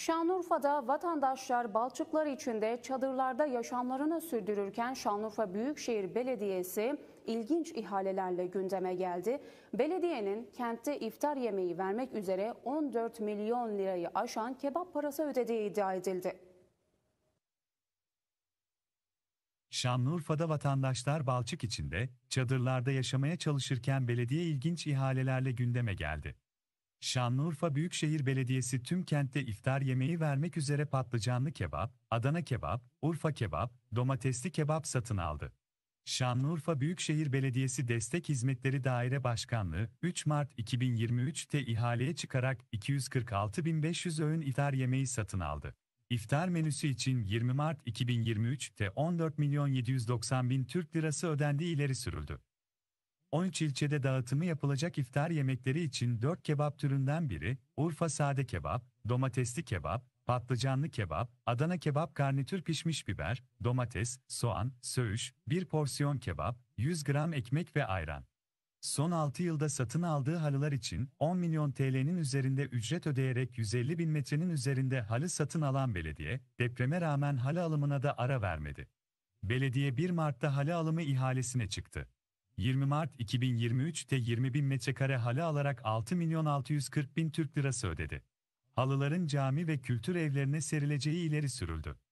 Şanlıurfa'da vatandaşlar balçıklar içinde çadırlarda yaşamlarını sürdürürken Şanlıurfa Büyükşehir Belediyesi ilginç ihalelerle gündeme geldi. Belediyenin kentte iftar yemeği vermek üzere 14 milyon lirayı aşan kebap parası ödediği iddia edildi. Şanlıurfa'da vatandaşlar balçık içinde, çadırlarda yaşamaya çalışırken belediye ilginç ihalelerle gündeme geldi. Şanlıurfa Büyükşehir Belediyesi tüm kentte iftar yemeği vermek üzere patlıcanlı kebap, Adana kebap, Urfa kebap, domatesli kebap satın aldı. Şanlıurfa Büyükşehir Belediyesi Destek Hizmetleri Daire Başkanlığı 3 Mart 2023'te ihaleye çıkarak 246.500 öğün iftar yemeği satın aldı. İftar menüsü için 20 Mart 2023'te 14.790.000 Türk lirası ödendiği ileri sürüldü. 13 ilçede dağıtımı yapılacak iftar yemekleri için 4 kebap türünden biri, Urfa sade kebap, domatesli kebap, patlıcanlı kebap, Adana kebap karnitür pişmiş biber, domates, soğan, söğüş, bir porsiyon kebap, 100 gram ekmek ve ayran. Son 6 yılda satın aldığı halılar için 10 milyon TL'nin üzerinde ücret ödeyerek 150 bin metrenin üzerinde halı satın alan belediye, depreme rağmen halı alımına da ara vermedi. Belediye 1 Mart'ta halı alımı ihalesine çıktı. 20 Mart 2023'te 20 bin metrekare halı alarak 6 milyon 640 bin Türk lirası ödedi. Halıların cami ve kültür evlerine serileceği ileri sürüldü.